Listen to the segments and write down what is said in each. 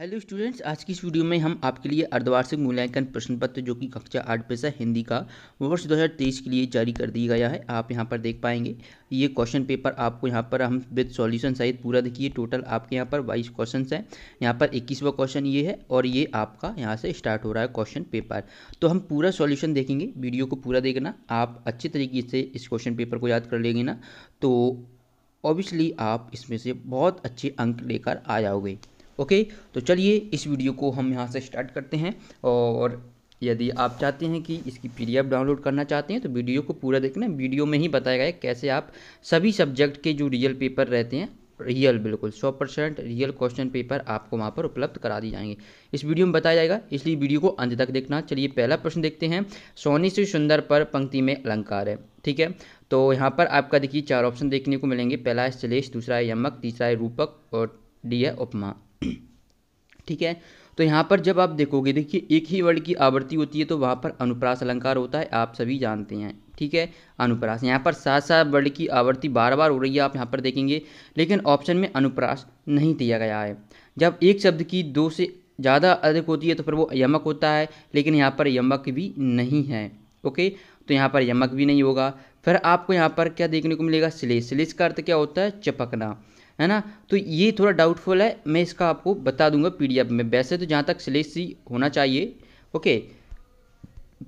hello students आज की इस वीडियो में हम आपके लिए अर्धवार्षिक मूल्यांकन प्रश्न पत्र जो कि कक्षा आठ पैसा हिंदी का वर्ष 2023 के लिए जारी कर दिया गया है आप यहां पर देख पाएंगे ये क्वेश्चन पेपर आपको यहां पर हम विद सॉल्यूशन सहित पूरा देखिए टोटल आपके यहां पर बाईस क्वेश्चन हैं यहां पर इक्कीसवा क्वेश्चन ये है और ये आपका यहाँ से स्टार्ट हो रहा है क्वेश्चन पेपर तो हम पूरा सॉल्यूशन देखेंगे वीडियो को पूरा देखना आप अच्छे तरीके से इस क्वेश्चन पेपर को याद कर लेंगे ना तो ऑब्वियसली आप इसमें से बहुत अच्छे अंक लेकर आ जाओगे ओके तो चलिए इस वीडियो को हम यहाँ से स्टार्ट करते हैं और यदि आप चाहते हैं कि इसकी पी डाउनलोड करना चाहते हैं तो वीडियो को पूरा देखना वीडियो में ही बताया गया है कैसे आप सभी सब्जेक्ट के जो रियल पेपर रहते हैं रियल बिल्कुल सौ परसेंट रियल क्वेश्चन पेपर आपको वहाँ पर उपलब्ध करा दिए जाएंगे इस वीडियो में बताया जाएगा इसलिए वीडियो को अंत तक देखना चलिए पहला प्रश्न देखते हैं सोनी से सुंदर पर पंक्ति में अलंकार है ठीक है तो यहाँ पर आपका देखिए चार ऑप्शन देखने को मिलेंगे पहला है शलेश दूसरा है यमक तीसरा है रूपक और डी है उपमा ठीक है तो यहाँ पर जब आप देखोगे देखिए एक ही वर्ड की आवृत्ति होती है तो वहाँ पर अनुप्रास अलंकार होता है आप सभी जानते हैं ठीक है अनुप्रास यहाँ पर सात सात वर्ड की आवृत्ति बार बार हो रही है आप यहाँ पर देखेंगे लेकिन ऑप्शन में अनुप्रास नहीं दिया गया है जब एक शब्द की दो से ज़्यादा अधिक होती है तो फिर वो यमक होता है लेकिन यहाँ पर यमक भी नहीं है ओके तो यहाँ पर यमक भी नहीं होगा फिर आपको यहाँ पर क्या देखने को मिलेगा स्लेस स्लेस का अर्थ क्या होता है चपकना है ना तो ये थोड़ा डाउटफुल है मैं इसका आपको बता दूंगा पीडीएफ में वैसे तो जहाँ तक सिलेक्सी होना चाहिए ओके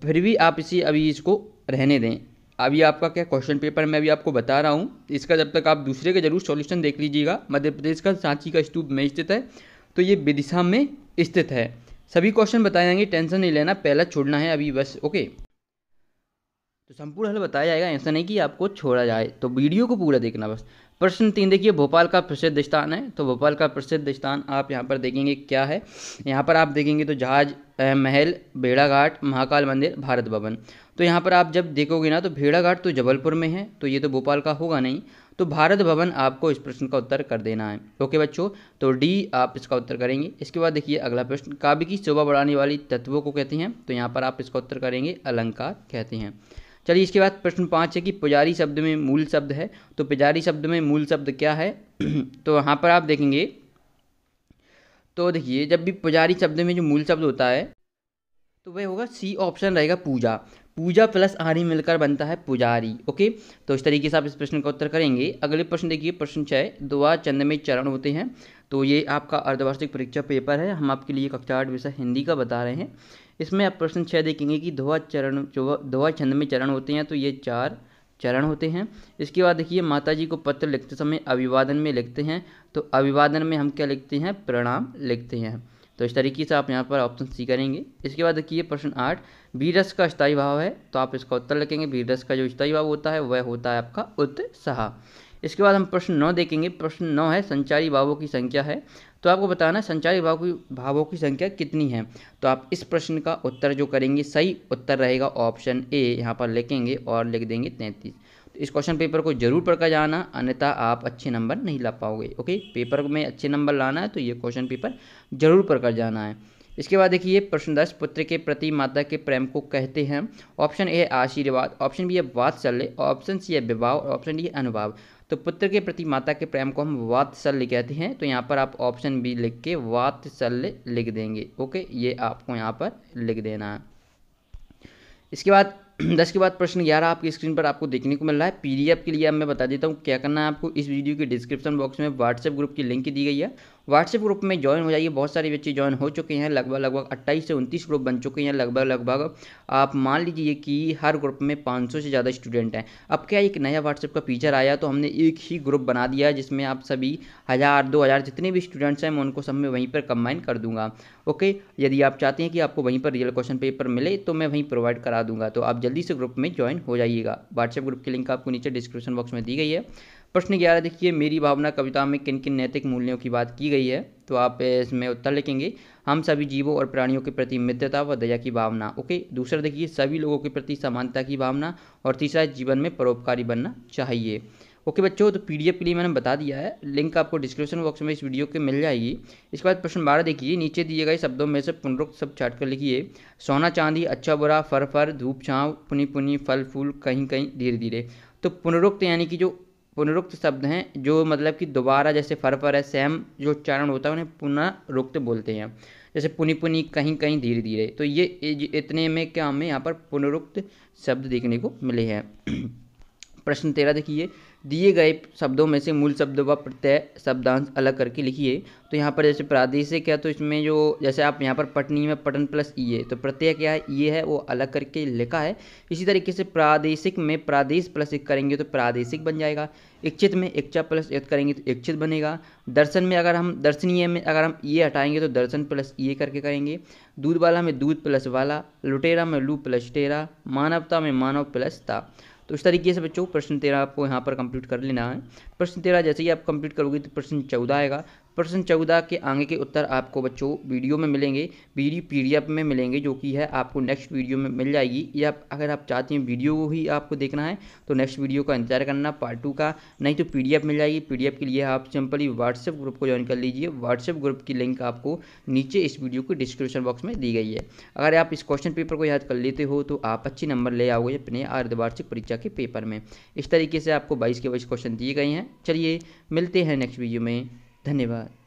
फिर भी आप इसी अभी इसको रहने दें अभी आपका क्या क्वेश्चन पेपर मैं अभी आपको बता रहा हूँ इसका जब तक आप दूसरे का जरूर सॉल्यूशन देख लीजिएगा मध्य प्रदेश का सांची का स्तूप में स्थित है तो ये विदिशा में स्थित है सभी क्वेश्चन बताए जाएंगे टेंशन नहीं लेना पहला छोड़ना है अभी बस ओके तो संपूर्ण हल बताया जाएगा ऐसा नहीं कि आपको छोड़ा जाए तो वीडियो को पूरा देखना बस प्रश्न तीन देखिए भोपाल का प्रसिद्ध स्थान है तो भोपाल का प्रसिद्ध स्थान आप यहाँ पर देखेंगे क्या है यहाँ पर आप देखेंगे तो जहाज महल भेड़ाघाट महाकाल मंदिर भारत भवन तो यहाँ पर आप जब देखोगे ना तो भेड़ाघाट तो जबलपुर में है तो ये तो भोपाल का होगा नहीं तो भारत भवन आपको इस प्रश्न का उत्तर कर देना है ओके बच्चों तो डी आप इसका उत्तर करेंगे इसके बाद देखिए अगला प्रश्न काव्य की शोभा बढ़ाने वाली तत्वों को कहते हैं तो यहाँ पर आप इसका उत्तर करेंगे अलंकार कहते हैं चलिए इसके बाद प्रश्न पाँच है कि पुजारी शब्द में मूल शब्द है तो पुजारी शब्द में मूल शब्द क्या है तो वहाँ पर आप देखेंगे तो देखिए जब भी पुजारी शब्द में जो मूल शब्द होता है तो वह होगा सी ऑप्शन रहेगा पूजा पूजा प्लस आरी मिलकर बनता है पुजारी ओके तो इस तरीके से आप इस प्रश्न का उत्तर करेंगे अगले प्रश्न देखिए प्रश्न छः दुआ चंद में चरण होते हैं तो ये आपका अर्धवार्षिक परीक्षा पेपर है हम आपके लिए कक्षा आठ विषय हिंदी का बता रहे हैं इसमें आप प्रश्न छः देखेंगे कि धोआ चरण धोआ छंद में चरण होते हैं तो ये चार चरण होते हैं इसके बाद देखिए माता जी को पत्र लिखते समय अभिवादन में लिखते हैं तो अभिवादन में हम क्या लिखते हैं प्रणाम लिखते हैं तो इस तरीके से आप यहाँ पर ऑप्शन सी करेंगे इसके बाद देखिए प्रश्न आठ बीरस का स्थायी भाव है तो आप इसका उत्तर लिखेंगे बीरस का जो स्थायी भाव होता है वह होता है आपका उत्साह इसके बाद हम प्रश्न नौ देखेंगे प्रश्न नौ है संचारी भावों की संख्या है तो आपको बताना है संचारी भाव की भावों की संख्या कितनी है तो आप इस प्रश्न का उत्तर जो करेंगे सही उत्तर रहेगा ऑप्शन ए यहाँ पर लिखेंगे और लिख देंगे तैंतीस तो इस क्वेश्चन पेपर को जरूर पढ़ कर जाना अन्यथा आप अच्छे नंबर नहीं ला पाओगे ओके पेपर में अच्छे नंबर लाना है तो ये क्वेश्चन पेपर जरूर पढ़ कर जाना है इसके बाद देखिए प्रश्न दस पुत्र के प्रति माता के प्रेम को कहते हैं ऑप्शन ए है आशीर्वाद ऑप्शन बी है वात्सल्य ऑप्शन सी है विवाह और ऑप्शन डी है अनुभाव तो पुत्र के प्रति माता के प्रेम को हम वात्सल्य कहते हैं तो यहाँ पर आप ऑप्शन बी लिख के वात्सल्य लिख देंगे ओके ये आपको यहाँ पर लिख देना है इसके बाद दस के बाद प्रश्न ग्यारह आपकी स्क्रीन पर आपको देखने को मिल रहा है पीडीएफ के लिए अब मैं बता देता हूँ क्या करना है आपको इस वीडियो के डिस्क्रिप्शन बॉक्स में व्हाट्सएप ग्रुप की लिंक दी गई है व्हाट्सएप ग्रुप में ज्वाइन हो जाइए बहुत सारे बच्चे ज्वाइन हो चुके हैं लगभग लगभग अट्ठाईस से उनतीस ग्रुप बन चुके हैं लगभग लगभग आप मान लीजिए कि हर ग्रुप में 500 से ज़्यादा स्टूडेंट हैं अब क्या एक नया व्हाट्सएप का फीचर आया तो हमने एक ही ग्रुप बना दिया जिसमें आप सभी हज़ार दो हज़ार जितने भी स्टूडेंट्स हैं मैं उनको सब में वहीं पर कंबाइन कर दूंगा ओके यदि आप चाहते हैं कि आपको वहीं पर रियल क्वेश्चन पेपर मिले तो मैं वहीं प्रोवाइड करा दूंगा तो आप जल्दी से ग्रुप में ज्वाइन हो जाइएगा व्हाट्सएप ग्रुप की लिंक आपको नीचे डिस्क्रिप्शन बॉक्स में दी गई है प्रश्न ग्यारह देखिए मेरी भावना कविता में किन किन नैतिक मूल्यों की बात की गई है तो आप इसमें उत्तर लिखेंगे हम सभी जीवों और प्राणियों के प्रति मित्रता व दया की भावना ओके दूसरा देखिए सभी लोगों के प्रति समानता की भावना और तीसरा जीवन में परोपकारी बनना चाहिए ओके बच्चों तो पी के लिए मैंने बता दिया है लिंक आपको डिस्क्रिप्शन बॉक्स में इस वीडियो के मिल जाएगी इसके बाद प्रश्न बारह देखिए नीचे दिए गए शब्दों में से पुनरुक्त शब्द छाट कर लिखिए सोना चांदी अच्छा बुरा फर फर धूप छाँव पुनी पुनी फल फूल कहीं कहीं धीरे धीरे तो पुनरुक्त यानी कि जो पुनरुक्त शब्द हैं जो मतलब कि दोबारा जैसे फर पर है सेम जो उच्चारण होता है उन्हें पुनरुक्त बोलते हैं जैसे पुनी पुनी कहीं कहीं धीरे धीरे तो ये इतने में क्या हमें यहाँ पर पुनरुक्त शब्द देखने को मिले हैं प्रश्न तेरह देखिए दिए गए शब्दों में से मूल शब्द व प्रत्यय शब्दांश अलग करके लिखिए तो यहाँ पर जैसे प्रादेशिक है तो इसमें जो जैसे आप यहाँ पर पटनी में पटन प्लस ई है तो प्रत्यय क्या है ये है वो अलग करके लिखा है इसी तरीके से प्रादेशिक में प्रादेश प्लस एक करेंगे तो प्रादेशिक बन जाएगा इच्छित में इच्छा प्लस एक करेंगे तो इच्छित बनेगा दर्शन में अगर हम दर्शनीय में अगर हम ये हटाएंगे तो दर्शन प्लस ये करके करेंगे दूध वाला में दूध प्लस वाला लुटेरा में लू प्लस टेरा मानवता में मानव प्लस ता तो इस तरीके से बच्चों प्रश्न तेरह आपको यहाँ पर कंप्लीट कर लेना है प्रश्न तेरह जैसे ही आप कंप्लीट करोगे तो प्रश्न चौदह आएगा प्रश्न चौदह के आगे के उत्तर आपको बच्चों वीडियो में मिलेंगे वीडियो पी में मिलेंगे जो कि है आपको नेक्स्ट वीडियो में मिल जाएगी या अगर आप चाहते हैं वीडियो को ही आपको देखना है तो नेक्स्ट वीडियो का इंतजार करना पार्ट टू का नहीं तो पी मिल जाएगी पी के लिए आप सिंपली व्हाट्सएप ग्रुप को ज्वाइन कर लीजिए व्हाट्सएप ग्रुप की लिंक आपको नीचे इस वीडियो को डिस्क्रिप्शन बॉक्स में दी गई है अगर आप इस क्वेश्चन पेपर को याद कर लेते हो तो आप अच्छे नंबर ले आओगे अपने अर्धवार्षिक परीक्षा के पेपर में इस तरीके से आपको बाईस के बाईस क्वेश्चन दिए गए हैं चलिए मिलते हैं नेक्स्ट वीडियो में धन्यवाद